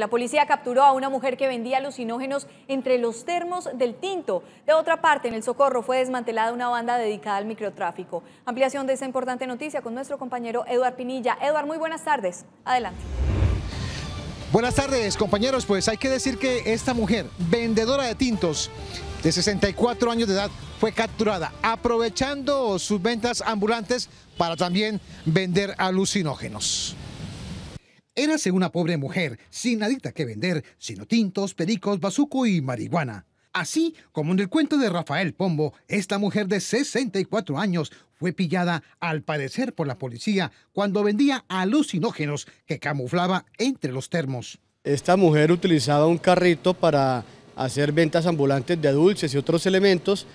La policía capturó a una mujer que vendía alucinógenos entre los termos del tinto. De otra parte, en el Socorro fue desmantelada una banda dedicada al microtráfico. Ampliación de esta importante noticia con nuestro compañero Eduard Pinilla. Eduard, muy buenas tardes. Adelante. Buenas tardes, compañeros. Pues hay que decir que esta mujer, vendedora de tintos, de 64 años de edad, fue capturada aprovechando sus ventas ambulantes para también vender alucinógenos. Érase una pobre mujer, sin nadita que vender, sino tintos, pericos, bazuco y marihuana. Así como en el cuento de Rafael Pombo, esta mujer de 64 años fue pillada al parecer por la policía cuando vendía alucinógenos que camuflaba entre los termos. Esta mujer utilizaba un carrito para hacer ventas ambulantes de dulces y otros elementos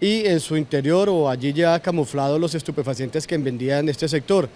y en su interior o allí ya camuflado los estupefacientes que vendía en este sector.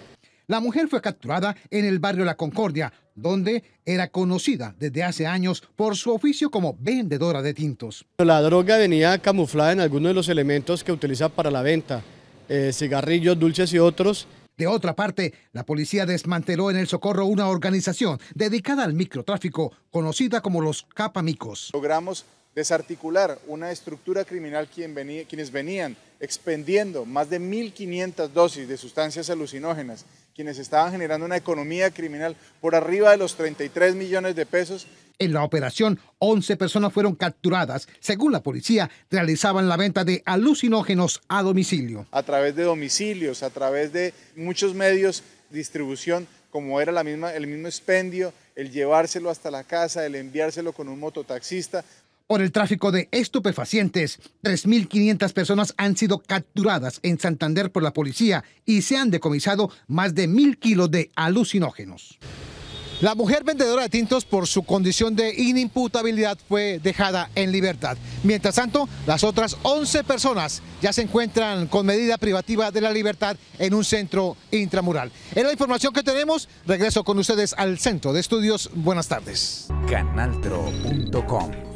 La mujer fue capturada en el barrio La Concordia, donde era conocida desde hace años por su oficio como vendedora de tintos. La droga venía camuflada en algunos de los elementos que utiliza para la venta, eh, cigarrillos, dulces y otros. De otra parte, la policía desmanteló en el Socorro una organización dedicada al microtráfico, conocida como los Capamicos. Logramos desarticular una estructura criminal quienes venían expendiendo más de 1.500 dosis de sustancias alucinógenas, quienes estaban generando una economía criminal por arriba de los 33 millones de pesos. En la operación, 11 personas fueron capturadas. Según la policía, realizaban la venta de alucinógenos a domicilio. A través de domicilios, a través de muchos medios de distribución, como era la misma, el mismo expendio, el llevárselo hasta la casa, el enviárselo con un mototaxista por el tráfico de estupefacientes. 3.500 personas han sido capturadas en Santander por la policía y se han decomisado más de mil kilos de alucinógenos. La mujer vendedora de tintos por su condición de inimputabilidad fue dejada en libertad. Mientras tanto, las otras 11 personas ya se encuentran con medida privativa de la libertad en un centro intramural. Es la información que tenemos. Regreso con ustedes al Centro de Estudios. Buenas tardes. Canaltro.com